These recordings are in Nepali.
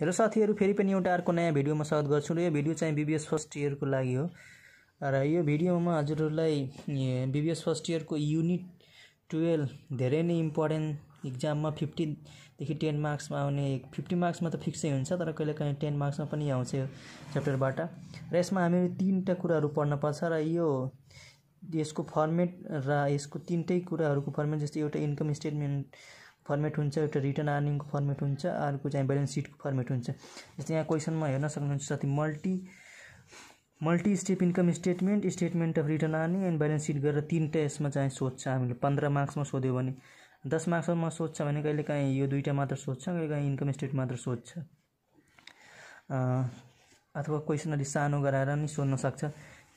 हेलो साथीहरू फेरि पनि एउटा अर्को नयाँ भिडियोमा स्वागत गर्छु र यो भिडियो चाहिँ बिबिएस फर्स्ट इयरको लागि हो र यो भिडियोमा हजुरहरूलाई बिबिएस फर्स्ट इयरको युनिट टुवेल्भ धेरै नै इम्पोर्टेन्ट इक्जाममा फिफ्टीदेखि टेन मार्क्समा आउने फिफ्टी मार्क्समा त फिक्सै हुन्छ तर कहिलेकाहीँ टेन मार्क्समा पनि आउँछ यो च्याप्टरबाट र यसमा हामी तिनवटा कुराहरू पर्छ र यो यसको फर्मेट र यसको तिनटै कुराहरूको फर्मेट जस्तै एउटा इन्कम स्टेटमेन्ट फर्मेट हुन्छ एउटा रिटर्न अर्निङको फर्मेट हुन्छ अर्को चाहिँ ब्यालेन्स सिटको फर्मेट हुन्छ जस्तै यहाँ क्वेसनमा हेर्न सक्नुहुन्छ साथी multi multi step income statement statement of return earning and balance sheet गरेर तिनवटा यसमा चाहिँ सोध्छ हामीले पन्ध्र मार्क्समा सोध्यो भने दस मार्क्समा सोध्छ भने कहिले काहीँ यो दुइटा मात्र सोध्छ कहिले काहीँ इन्कम स्टेट मात्र सोध्छ अथवा क्वेसन अलिक सानो गराएर नि सोध्न सक्छ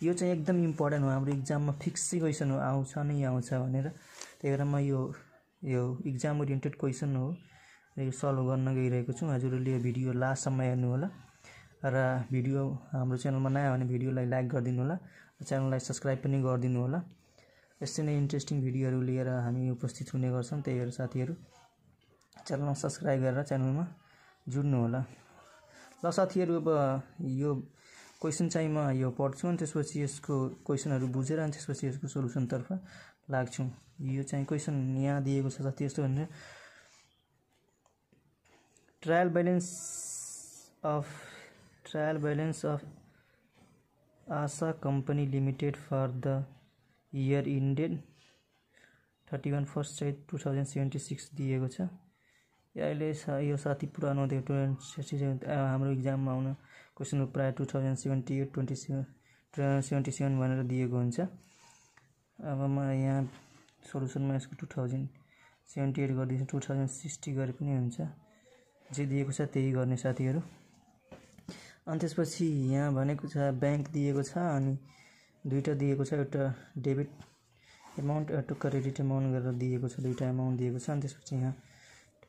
यो चाहिँ एकदम इम्पोर्टेन्ट हो हाम्रो इक्जाममा फिक्सै क्वेसन आउँछ नै आउँछ भनेर त्यही भएर म यो यो इक्जाम ओरिएन्टेड क्वेसन हो र यो सल्भ गर्न गइरहेको छु हजुरहरूले यो भिडियो लास्टसम्म हेर्नुहोला र भिडियो हाम्रो च्यानलमा नयाँ भने भिडियोलाई लाइक गरिदिनु होला च्यानललाई सब्सक्राइब पनि गरिदिनु होला यस्तै नै इन्ट्रेस्टिङ भिडियोहरू लिएर हामी उपस्थित हुने गर्छौँ त्यही भएर साथीहरू च्यानलमा सब्सक्राइब गरेर च्यानलमा जुड्नु होला ल साथीहरू अब यो क्वेसन चाहिँ म यो पढ्छु अनि त्यसपछि यसको क्वेसनहरू बुझेर अनि त्यसपछि यसको सोल्युसनतर्फ लाग्छौँ यो चाहिँ क्वेसन यहाँ दिएको छ साथी यस्तो भनेर trial balance of trial balance of Asha company limited for the year ended thirty one first चाहिँ टु थाउजन्ड सेभेन्टी सिक्स दिएको छ अहिले सा यो साथी पुरानो थियो टु थाउजन्ड सिक्सटी सेभेन हाम्रो इक्जाममा आउन क्वेसनहरू प्रायः two thousand seventy eight twenty seven two thousand seventy seven भनेर दिएको हुन्छ अब म यहाँ सोलुसनमा यसको टु थाउजन्ड सेभेन्टी एट गरिदिन्छु टु थाउजन्ड सिक्सटी गरे पनि हुन्छ जे दिएको छ त्यही गर्ने साथीहरू अनि त्यसपछि यहाँ भनेको छ ब्याङ्क दिएको छ अनि दुईवटा दिएको छ एउटा डेबिट एमाउन्ट एउटा क्रेडिट एमाउन्ट गरेर दिएको छ दुईवटा एमाउन्ट दिएको छ अनि त्यसपछि यहाँ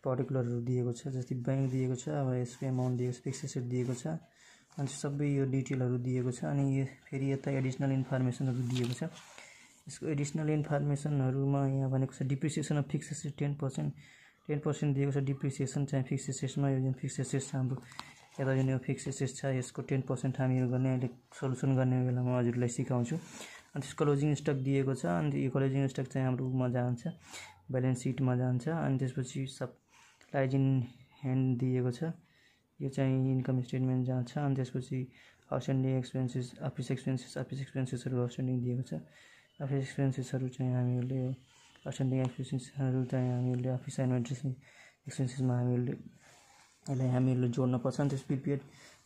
पर्टिकुलरहरू दिएको छ जस्तै ब्याङ्क दिएको छ अब यसको एमाउन्ट दिएको छ फिक्स दिएको छ अनि सबै यो डिटेलहरू दिएको छ अनि यो फेरि यता एडिसनल इन्फर्मेसनहरू दिएको छ यसको एडिसनल इन्फर्मेसनहरूमा यहाँ भनेको छ डिप्रिसिएसन अफ फिक्स एसेस टेन पर्सेन्ट टेन पर्सेन्ट दिएको छ डिप्रिसिएसन चाहिँ फिक्स एसेसमा यो जुन फिक्स एसेस छ हाम्रो यता जुन यो फिक्स एसेस छ यसको टेन पर्सेन्ट हामी गर्ने अहिले सल्युसन गर्ने बेलामा हजुरलाई सिकाउँछु अनि त्यसको क्लोजिङ स्टक दिएको छ अनि यो क्लोजिङ स्टक चाहिँ हाम्रो उमा जान्छ ब्यालेन्स सिटमा जान्छ अनि त्यसपछि सप्लाई इन ह्यान्ड दिएको छ यो चाहिँ इन्कम स्टेटमेन्ट जान्छ अनि त्यसपछि outstanding expenses office expenses office एक्सपेन्सेसहरू आउटस्ट्यान्डिङ दिएको छ अफिस एक्सपिरियन्सेसहरू चाहिँ हामीहरूले अटेन्डिङ एक्सपिरियन्सेसहरू चाहिँ हामीहरूले अफिस एन्ड एक्सपिरियन्सेसमा हामीहरूले यसलाई हामीहरूले जोड्नुपर्छ नि त्यस प्रिपेड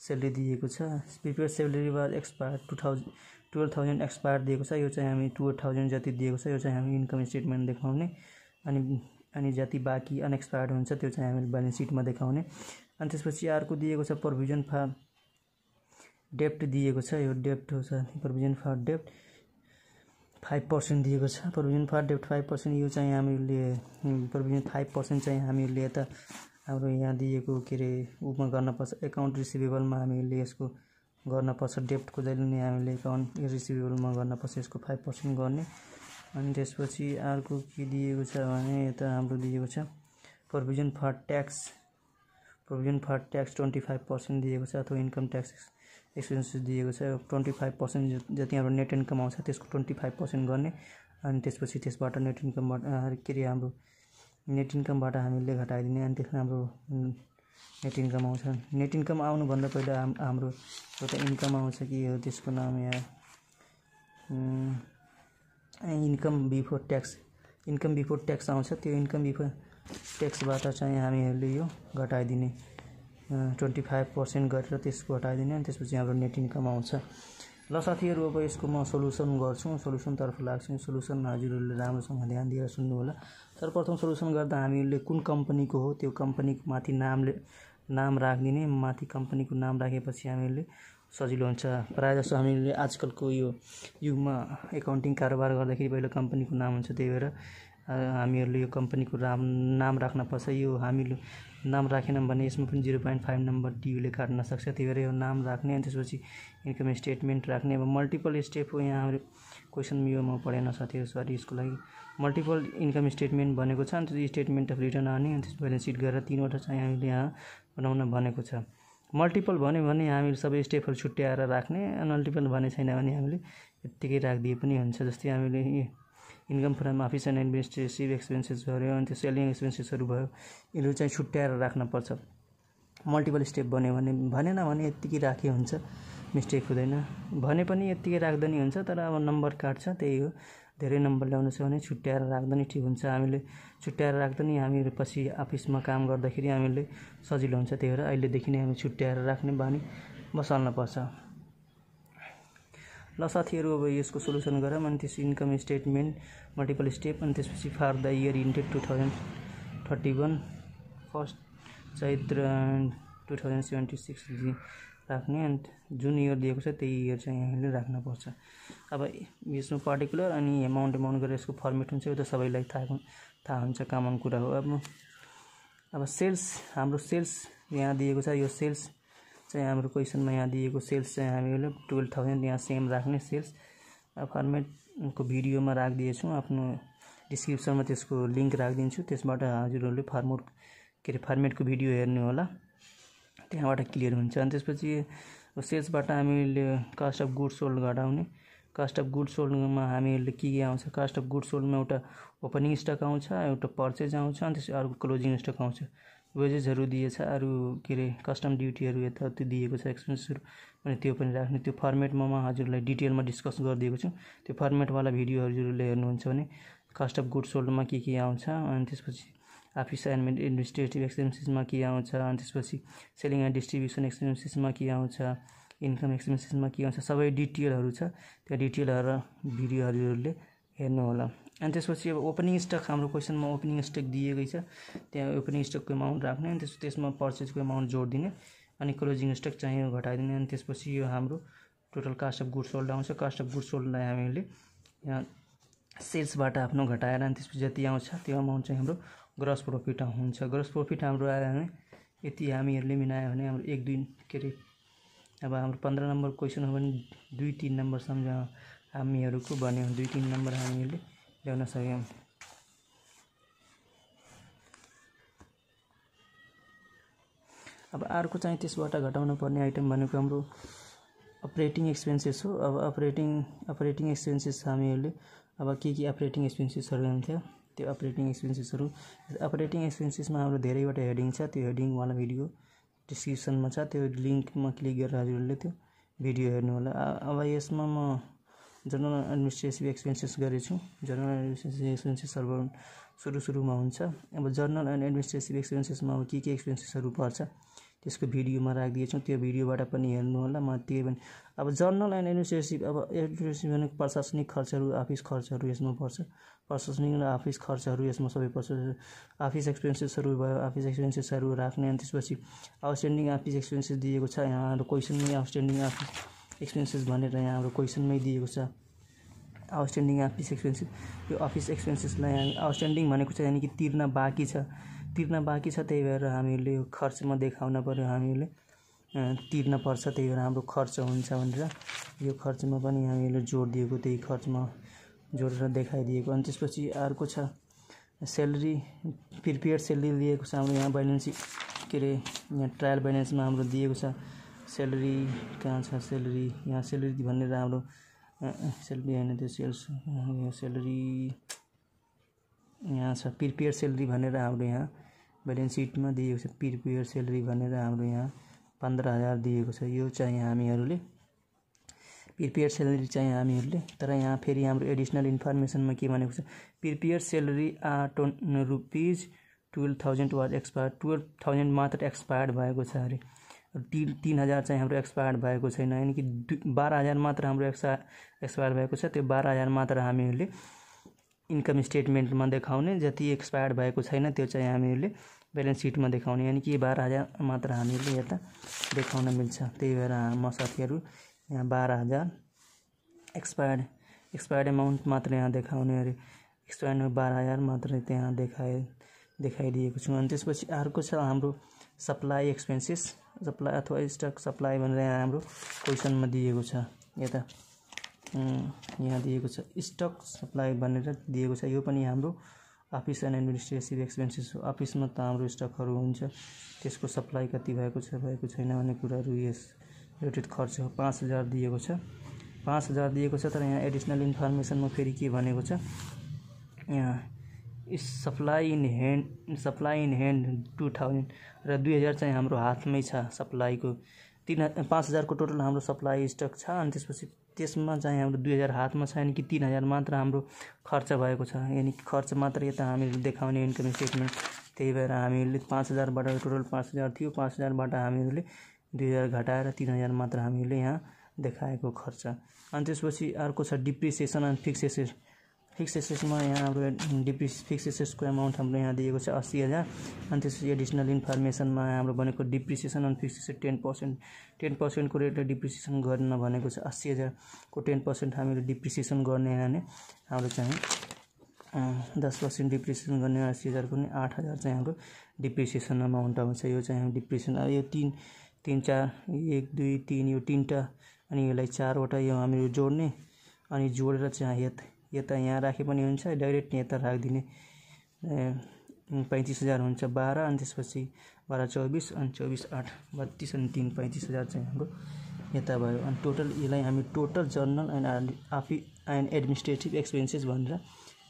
स्यालेरी दिएको छ प्रिपेड वा expire two thousand twelve thousand expire दिएको छ यो चाहिँ हामी टुवेल्भ थाउजन्ड जति दिएको छ यो चाहिँ हामी इन्कम स्टेटमेन्ट देखाउने अनि अनि जति बाँकी अनएक्सपायर्ड हुन्छ त्यो चाहिँ हामीले ब्यालेन्स सिटमा देखाउने अनि त्यसपछि अर्को दिएको छ प्रोभिजन फर डेप्ट दिएको छ यो डेप्ट हो सर प्रोभिजन फर डेप्ट फाइभ पर्सेन्ट दिएको छ प्रोभिजन फर डेप्ट फाइभ पर्सेन्ट यो चाहिँ हामीले प्रोभिजन फाइभ पर्सेन्ट चाहिँ हामीहरूले यता हाम्रो यहाँ दिएको के अरे उमा गर्नपर्छ एकाउन्ट रिसिभेबलमा हामीले यसको गर्नपर्छ डेप्टको जहिले नै हामीले एकाउन्ट रिसिभेबलमा गर्नपर्छ यसको फाइभ पर्सेन्ट गर्ने अनि त्यसपछि अर्को के दिएको छ भने यता हाम्रो दिएको छ provision for tax provision for tax twenty five percent दिएको छ अथवा इन्कम ट्याक्स एक्सपिरियन्स दिएको छ ट्वेन्टी फाइभ पर्सेन्ट जति हाम्रो नेट इन्कम आउँछ त्यसको ट्वेन्टी फाइभ पर्सेन्ट गर्ने अनि त्यसपछि त्यसबाट नेट इन्कमबाट के अरे हाम्रो नेट इन्कमबाट हामीले घटाइदिने अनि त्यसमा हाम्रो नेट इन्कम आउँछ नेट इन्कम आउनुभन्दा पहिला हाम्रो एउटा इन्कम आउँछ कि हो त्यसको नाम यहाँ income before tax income before tax आउँछ त्यो इन्कम बिफोर ट्याक्सबाट चाहिँ हामीहरूले यो घटाइदिने ट्वेन्टी फाइभ पर्सेन्ट गरेर त्यसको हटाइदिने अनि त्यसपछि हाम्रो नेट इन्कम आउँछ ल साथीहरू अब यसको म सोल्युसन गर्छु सोल्युसनतर्फ लाग्छु सोल्युसन हजुरहरूले राम्रोसँग ध्यान दिएर सुन्नु होला तर प्रथम सोल्युसन गर्दा हामीले कुन कम्पनीको हो त्यो कम्पनीको माथि नामले नाम राखिदिने माथि कम्पनीको नाम राखेपछि हामीले सजिलो हुन्छ प्रायः जस्तो हामीले आजकलको यो युगमा एकाउन्टिङ कारोबार गर्दाखेरि पहिला कम्पनीको नाम हुन्छ त्यही भएर हामीहरूले यो कम्पनीको राम नाम राख्न पर्छ यो हामीले नाम राखेनौँ भने यसमा पनि जिरो पोइन्ट फाइभ नम्बर डियुले काट्न सक्छ त्यही भएर यो नाम राख्ने अनि त्यसपछि इन्कम स्टेटमेन्ट राख्ने अब मल्टिपल स्टेप हो यहाँ हाम्रो क्वेसन यो म पढेन साथीहरू सरी यसको लागि मल्टिपल इन्कम स्टेटमेन्ट भनेको छ अनि त्यो स्टेटमेन्ट अफ रिटर्न आउने अनि त्यस ब्यालेन्स सिट गरेर तिनवटा चाहिँ हामीले यहाँ बनाउन भनेको छ मल्टिपल भन्यो भने हामीले सबै स्टेपहरू छुट्याएर राख्ने मल्टिपल भने छैन भने हामीले यत्तिकै राखिदिए पनि हुन्छ जस्तै हामीले income from office and administrative expenses भयो अनि त्यो सेलिङ एक्सपेन्सेसहरू भयो यसले चाहिँ छुट्याएर राख्नुपर्छ मल्टिपल स्टेप बन्यो भने भनेन भने यत्तिकै राखे हुन्छ मिस्टेक हुँदैन भने पनि यत्तिकै राख्दा नि हुन्छ तर अब नम्बर काट्छ त्यही हो धेरै नम्बर ल्याउनु छ भने छुट्याएर राख्दा नि ठिक हुन्छ हामीले छुट्याएर राख्दा नि हामीहरू पछि अफिसमा काम गर्दाखेरि हामीले सजिलो हुन्छ त्यही भएर अहिलेदेखि नै हामी छुट्याएर राख्ने बानी बसाल्नुपर्छ ल साथीहरू अब यसको सोल्युसन गरौँ अनि त्यस इन्कम स्टेटमेन्ट मल्टिपल स्टेप अनि त्यसपछि for the year ended two thousand thirty one first Chaitra two thousand seventy six राख्ने अनि जुन इयर दिएको छ त्यही इयर चाहिँ यहाँनिर राख्नुपर्छ अब यसमा पार्टिकुलर अनि एमाउन्ट एमाउन्ट गरेर यसको फर्मेट हुन्छ यो त सबैलाई थाहा थाहा हुन्छ कमन कुरा हो अब अब सेल्स हाम्रो सेल्स यहाँ दिएको छ यो सेल्स चाहिँ हाम्रो क्वेसनमा यहाँ दिएको सेल्स चाहिँ हामीले टुवेल्भ थाउजन्ड यहाँ सेम राख्ने सेल्स फर्मेटको भिडियोमा राखिदिएछौँ आफ्नो डिस्क्रिप्सनमा त्यसको लिङ्क राखिदिन्छु त्यसबाट हजुरहरूले फर्मोट के अरे फर्मेटको भिडियो हेर्नु होला त्यहाँबाट क्लियर हुन्छ अनि त्यसपछि सेल्सबाट हामीले कास्ट अफ गुड सोल्ड घटाउने कास्ट अफ गुड सोल्डमा हामीहरूले के के आउँछ कास्ट अफ गुड सोल्डमा एउटा ओपनिङ स्टक आउँछ एउटा पर्चेज आउँछ अनि त्यसपछि अर्को क्लोजिङ स्टक आउँछ वेजेसहरू दिएछ अरू के अरे कस्टम ड्युटीहरू यता त्यो दिएको छ एक्सपेन्सेसहरू अनि त्यो पनि राख्ने त्यो फर्मेटमा म हजुरलाई डिटेलमा डिस्कस गरिदिएको छु त्यो फर्मेटवाला भिडियो हजुरले हेर्नुहुन्छ भने कस्ट अफ गुड सोल्डमा के के आउँछ अनि त्यसपछि अफिस एन्ड एडमिनिस्ट्रेटिभ एक्सपेन्सेसमा के आउँछ अनि त्यसपछि सेलिङ एन्ड डिस्ट्रिब्युसन एक्सपेन्सेसमा के आउँछ इन्कम एक्सपेन्सेसमा के आउँछ सबै डिटेलहरू छ त्यो डिटेलहरू भिडियोहरूले हेर्नुहोला अनि त्यसपछि अब ओपनिङ स्टक हाम्रो क्वेसनमा ओपनिङ स्टक दिएकै छ त्यहाँ ओपनिङ स्टकको एमाउन्ट राख्ने अनि त्यसपछि त्यसमा पर्चेजको एमाउन्ट जोडिदिने अनि क्लोजिङ स्टक चाहिँ घटाइदिने अनि त्यसपछि यो हाम्रो total cost of good sold आउँछ कास्ट अफ गुड सोल्डलाई हामीले यहाँ सेल्सबाट आफ्नो घटाएर अनि त्यसपछि जति आउँछ त्यो एमाउन्ट चाहिँ हाम्रो ग्रस प्रफिट हुन्छ ग्रस प्रफिट हाम्रो आयो भने यति हामीहरूले मिलायो भने हाम्रो एक दुई के अरे अब हाम्रो पन्ध्र नम्बर क्वेसन हो भने दुई तिन नम्बरसम्म हामीहरूको भन्यो दुई तिन नम्बर हामीहरूले ल्याउन सक्यौँ अब अर्को चाहिँ त्यसबाट घटाउनु पर्ने आइटम भनेको हाम्रो अपरेटिङ एक्सपेन्सेस हो अब अपरेटिङ अपरेटिङ एक्सपेन्सेस हामीहरूले अब के के अपरेटिङ एक्सपेन्सेसहरू हुन्थ्यो त्यो अपरेटिङ एक्सपेन्सेसहरू अपरेटिङ एक्सपेन्सेसमा हाम्रो धेरैवटा हेडिङ छ त्यो हेडिङवाला भिडियो डिस्क्रिप्सनमा छ त्यो लिङ्कमा क्लिक गरेर हजुरहरूले त्यो भिडियो हेर्नु होला अब यसमा म जनरल एडमिनिस्ट्रेसिभ एक्सपेन्सेस गरेको छु जर्नल एक्सपेन्सेस सुरु सुरुमा हुन्छ अब जर्नल एन्ड एडमिनिस्ट्रेटिभ एक्सपेन्सेसमा अब के के एक्सपेन्सेसहरू पर्छ त्यसको भिडियोमा राखिदिएको छौँ त्यो भिडियोबाट पनि हेर्नु होला म त्यही पनि अब जर्नल एन्ड एडमिनिस्ट्रेसिभ अब एडमिनिस्ट्रेटिभ प्रशासनिक खर्चहरू अफिस खर्चहरू यसमा पर्छ प्रशासनिक र अफिस खर्चहरू यसमा सबै पर्छ अफिस एक्सपेन्सेसहरू भयो अफिस एक्सपेन्सेसहरू राख्ने अनि त्यसपछि आउटस्ट्यान्डिङ अफिस एक्सपेन्सेस दिएको छ यहाँ क्वेसनमै आउटस्ट्यान्डिङ अफिस एक्सपेन्सेस भनेर यहाँ हाम्रो क्वेसनमै दिएको छ आउटस्ट्यान्डिङ अफिस एक्सपेन्सेस यो अफिस एक्सपेन्सेसलाई हामी आउटस्ट्यान्डिङ भनेको छ यानि कि तिर्न बाँकी छ तिर्न बाँकी छ त्यही भएर हामीहरूले यो खर्चमा देखाउन पऱ्यो हामीहरूले तिर्न पर्छ त्यही भएर हाम्रो खर्च हुन्छ भनेर यो खर्चमा पनि हामीहरूले जोड दिएको त्यही खर्चमा जोडेर देखाइदिएको अनि त्यसपछि अर्को छ सेलरी प्रिपेयर सेलरी लिएको छ हाम्रो यहाँ ब्यालेन्स के अरे यहाँ ट्रायल ब्यालेन्समा हाम्रो दिएको छ सेलरी कहाँ छ सेलरी यहाँ सेलरी भन्ने राम्रो सेलरी होइन त्यो सेल्स सेलरी यहाँ छ प्रिपेयर सेलरी भनेर हाम्रो यहाँ ब्यालेन्स सिटमा दिएको छ प्रिपेयर सेलरी भनेर हाम्रो यहाँ पन्ध्र हजार दिएको छ यो चाहिँ हामीहरूले प्रिपेयर सेलरी चाहिँ हामीहरूले तर यहाँ फेरि हाम्रो एडिसनल इन्फर्मेसनमा के भनेको छ prepaid salary are ten rupees twelve thousand वा एक्सपायर टुवेल्भ थाउजन्ड मात्र एक्सपायर भएको छ अरे तीन तीन हजार चाहे हम एक्सपायर्ड भएको यानि कि बारह हजार मात्र हम एक्सा एक्सपायर भैर तो त्यो हजार मात्र हमीर इन्कम में देखाने जी एक्सपायर्ड भैन तो त्यो चाहिँ हामीहरूले सीट में देखाउने यानि कि बाहर हजार मात्र हमीर ये देखा मिल्छ ते भएर यहाँ बाहर हजार एक्सपायर्ड एक्सपायर्ड एमाउंट मात्र यहाँ देखाने अरे एक्सपायर्ड बाहर हजार मात्र त्यहाँ देखा देखाइदिएको छु अनि त्यसपछि सप्लाई एक्सपेन्सेस सप्लाई अथवा स्टक सप्लाई भनेर यहाँ हाम्रो क्वेसनमा दिएको छ यता यहाँ दिएको छ स्टक सप्लाई भनेर दिएको छ यो पनि हाम्रो अफिस एन्ड एडमिनिस्ट्रेसिभ एक्सपेन्सेस अफिसमा त हाम्रो स्टकहरू हुन्छ त्यसको सप्लाई कति भएको छ भएको छैन भन्ने कुराहरू यस रिलेटेड खर्च हो पाँच हजार दिएको छ पाँच हजार दिएको छ तर यहाँ एडिसनल इन्फर्मेसनमा फेरि के भनेको छ यहाँ supply in hand supply in hand two thousand र दुई हजार चाहिँ हाम्रो हातमै छ सप्लाईको तिन पाँच हजारको टोटल हाम्रो सप्लाई स्टक छ अनि त्यसपछि त्यसमा चाहिँ हाम्रो दुई हजार हातमा छ यानि कि तिन हजार मात्र हाम्रो खर्च भएको छ यानि कि खर्च मात्र यता हामीले देखाउने इन्कम स्टेटमेन्ट त्यही भएर हामीहरूले पाँच हजारबाट टोटल पाँच हजार थियो पाँच हजारबाट हामीहरूले दुई हजार घटाएर तिन हजार मात्र हामीले यहाँ देखाएको खर्च अनि त्यसपछि अर्को छ डिप्रिसिएसन अनि फिक्सेसन फिक्स एसेसमा यहाँ हाम्रो डिपी फिक्स एसेसको एमाउन्ट हाम्रो यहाँ दिएको छ अस्सी हजार अनि त्यसपछि एडिसनल इन्फर्मेसनमा हाम्रो भनेको डिप्रिसिएसन अनि फिक्स एसेस टेन पर्सेन्ट टेन पर्सेन्टको रेटले डिप्रिसिएसन गर्न भनेको छ अस्सी हजारको टेन पर्सेन्ट हामीले डिप्रिसिएसन गर्ने यहाँ हाम्रो चाहिँ दस पर्सेन्ट डिप्रिसिएसन गर्ने अस्सी हजारको नि आठ हजार चाहिँ हाम्रो डिप्रिसिएसन एमाउन्ट आउँछ यो चाहिँ हामी डिप्रिसिएसन यो तिन तिन चार एक दुई तिन यो तिनवटा अनि यसलाई चारवटा यो हामीले जोड्ने अनि जोडेर चाहिँ यता यता यहाँ राखे पनि हुन्छ डाइरेक्ट यता राखिदिने पैँतिस हजार हुन्छ बाह्र अनि त्यसपछि बाह्र चौबिस अनि चौबिस आठ बत्तिस अनि तिन पैँतिस हजार चाहिँ हाम्रो यता भयो अनि टोटल यसलाई हामी total general and office and administrative expenses भनेर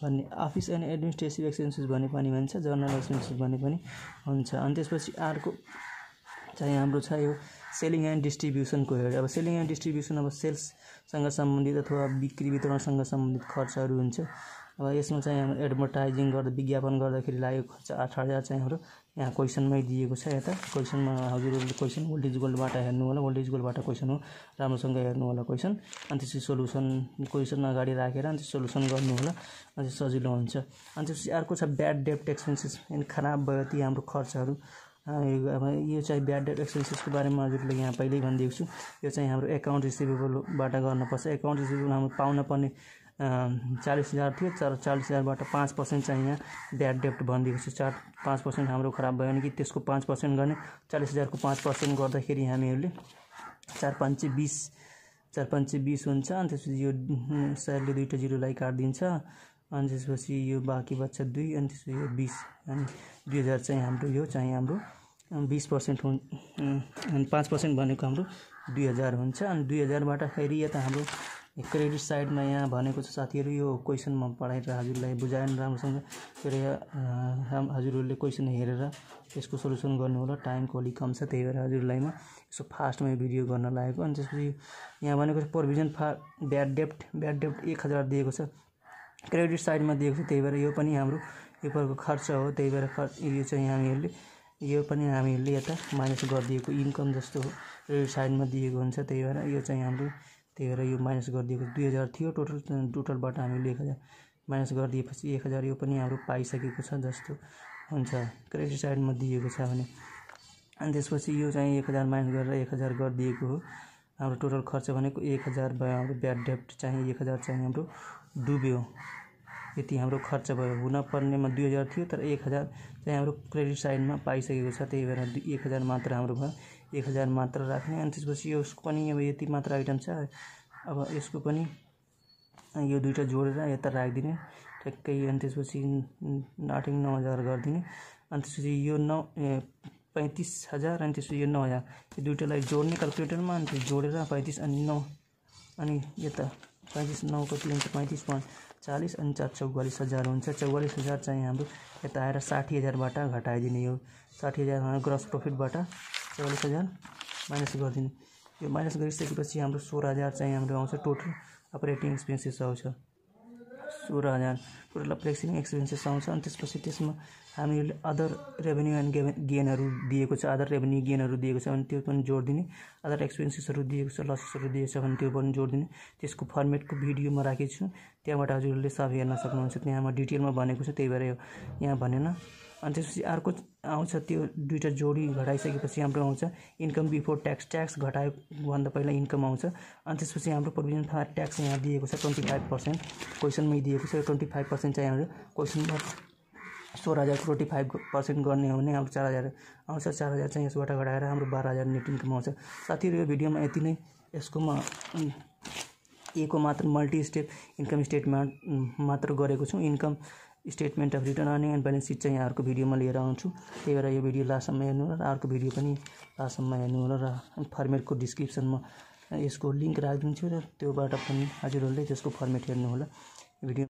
भन्ने अफिस एन्ड एडमिनिस्ट्रेटिभ एक्सपेन्सेस भने पनि भन्छ जर्नल एक्सपेन्सेस भने पनि हुन्छ अनि त्यसपछि अर्को चाहिँ हाम्रो छ यो सेलिङ एन्ड डिस्ट्रिब्युसनको हेड अब सेलिङ एन्ड डिस्ट्रिब्युसन अब सेल्ससँग सम्बन्धित अथवा बिक्री वितरणसँग सम्बन्धित खर्चहरू हुन्छ अब यसमा चाहिँ हाम्रो एडभर्टाइजिङ गर्दा विज्ञापन गर्दाखेरि लागेको खर्च आठ हजार चाहिँ हाम्रो यहाँ क्वेसनमै दिएको छ यता क्वेसनमा हजुरहरूले क्वेसन ओल्ड गोल्डबाट हेर्नु होला ओल्ड गोल्डबाट क्वेसन हो राम्रोसँग हेर्नु होला क्वेसन अनि त्यसपछि सोल्युसन क्वेसन अगाडि राखेर अनि सोल्युसन गर्नु होला अनि सजिलो हुन्छ अनि त्यसपछि अर्को छ ब्याड डेप्ट एक्सपेन्सेस एन्ड खराब भयो ती हाम्रो खर्चहरू अब यो चाहिँ ब्याड डेट एक्सपेन्सेसको बारेमा हजुरले यहाँ पहिल्यै भनिदिएको छु यो चाहिँ हाम्रो एकाउन्ट रिसिभेबलबाट गर्नुपर्छ एकाउन्ट रिसिभेबल हाम्रो पाउनुपर्ने चालिस हजार थियो तर चालिस हजारबाट पाँच पर्सेन्ट चाहिँ यहाँ ब्याड डेप्ट भनिदिएको छ चार पाँच पर्सेन्ट हाम्रो खराब भयो भने कि त्यसको पाँच पर्सेन्ट गर्ने चालिस हजारको पाँच पर्सेन्ट गर्दाखेरि हामीहरूले चार पाँच चाहिँ बिस चार पाँच चाहिँ बिस हुन्छ अनि त्यसपछि यो सरले दुईवटा जिरोलाई काटिदिन्छ अनि त्यसपछि यो बाँकी बच्चा दुई अनि त्यसपछि यो बिस अनि दुई हजार चाहिँ हाम्रो यो चाहिँ हाम्रो बिस पर्सेन्ट हुन् अनि पाँच पर्सेन्ट भनेको हाम्रो दुई हजार हुन्छ अनि दुई हजारबाट फेरि यता हाम्रो क्रेडिट साइडमा यहाँ भनेको छ साथीहरू यो क्वेसन म पढाएर हजुरलाई बुझाएन राम्रोसँग के अरे राम हजुरहरूले क्वेसन हेरेर यसको सोल्युसन गर्नु होला टाइमको अलिक कम छ त्यही भएर हजुरलाई म यसो फास्टमा यो भिडियो गर्न लागेको अनि त्यसपछि यहाँ भनेको छ प्रोभिजन फा ब्याड डेप्ट ब्याड डेप्ट एक हजार दिएको छ क्रेडिट साइडमा दिएको छ त्यही भएर यो पनि हाम्रो यो प्रकारको खर्च हो त्यही भएर यो चाहिँ हामीहरूले यो पनि हामीहरूले यता माइनस गरिदिएको इन्कम जस्तो हो क्रेडिट साइडमा दिएको हुन्छ त्यही भएर यो चाहिँ हाम्रो त्यही भएर यो माइनस गरिदिएको दुई हजार थियो टोटल टोटलबाट हामीले एक हजार माइनस गरिदिएपछि एक हजार यो पनि हाम्रो पाइसकेको छ जस्तो हुन्छ क्रेडिट साइडमा दिएको छ भने अनि त्यसपछि यो चाहिँ एक हजार माइनस गरेर एक हजार गरिदिएको हो हाम्रो टोटल खर्च भनेको एक हजार भयो हाम्रो ब्याड डेप्ट चाहिँ एक हजार चाहिँ हाम्रो डुब्यो यति हाम्रो खर्च भयो हुन पर्नेमा दुई हजार थियो तर एक हजार चाहिँ हाम्रो क्रेडिट साइडमा पाइसकेको छ त्यही भएर एक हजार मात्र हाम्रो भयो एक हजार मात्र राख्ने अनि त्यसपछि यसको पनि अब यति मात्र आइटम छ अब यसको पनि यो दुइटा जोडेर यता राखिदिने ठ्याक्कै अनि त्यसपछि आठ नौ हजार गरिदिने अनि त्यसपछि यो नौ पैँतिस हजार अनि त्यसपछि यो नौ हजार यो दुइटालाई जोड्ने क्यालकुलेटरमा अनि त्यो जोडेर पैँतिस अनि नौ अनि यता पैँतिस नौ कति हुन्छ पैँतिस पोइन्ट चालिस अनि चार चौवालिस हजार हुन्छ चौवालिस हजार चाहिँ हाम्रो यता आएर साठी हजारबाट घटाइदिने यो साठी हजार ग्रस प्रफिटबाट चौवालिस हजार माइनस गरिदिने यो माइनस गरिसकेपछि हाम्रो सोह्र हजार चाहिँ हाम्रो आउँछ टोटल अपरेटिङ एक्सपेन्सेस आउँछ सोह्र हजार टोटल अपरेटिङ एक्सपेन्सेस आउँछ अनि त्यसपछि त्यसमा हामीहरूले अदर रेभेन्यू एन्ड गेन गेनहरू दिएको छ अदर रेभेन्यू गेनहरू दिएको छ भने त्यो पनि जोडिदिने अदर एक्सपेन्सेसहरू दिएको छ लसेसहरू दिएको छ भने त्यो पनि जोडिदिने त्यसको फर्मेटको भिडियो म राखेको छु त्यहाँबाट हजुरहरूले सब हेर्न सक्नुहुन्छ त्यहाँ म डिटेलमा भनेको छु त्यही भएर यो यहाँ भनेन अनि त्यसपछि अर्को आउँछ त्यो दुइटा जोडी घटाइसकेपछि हाम्रो आउँछ इन्कम बिफोर ट्याक्स ट्याक्स घटायो भन्दा पहिला इन्कम आउँछ अनि त्यसपछि हाम्रो प्रोभिजन ट्याक्स यहाँ दिएको छ ट्वेन्टी फाइभ पर्सेन्ट क्वेसनमै दिएको छ ट्वेन्टी फाइभ पर्सेन्ट चाहिँ हाम्रो क्वेसनमा सोह्र हजार फोर्टी फाइभ पर्सेन्ट गर्ने हो भने अब चार हजार आउँछ चार हजार चाहिँ यसबाट घटाएर हाम्रो बाह्र हजार नेट इन्कम आउँछ साथीहरू यो भिडियोमा यति नै यसकोमा एको मात्र मल्टी स्टेप इन्कम स्टेटमेन्ट मात्र गरेको छु income statement of return earning and balance sheet चाहिँ अर्को भिडियोमा लिएर आउँछु त्यही भएर यो भिडियो लास्टसम्म हेर्नु होला र अर्को भिडियो पनि लास्टसम्म हेर्नु होला र फर्मेटको डिस्क्रिप्सनमा यसको लिङ्क राखिदिन्छु र त्योबाट पनि हजुरहरूले त्यसको फर्मेट हेर्नु होला भिडियो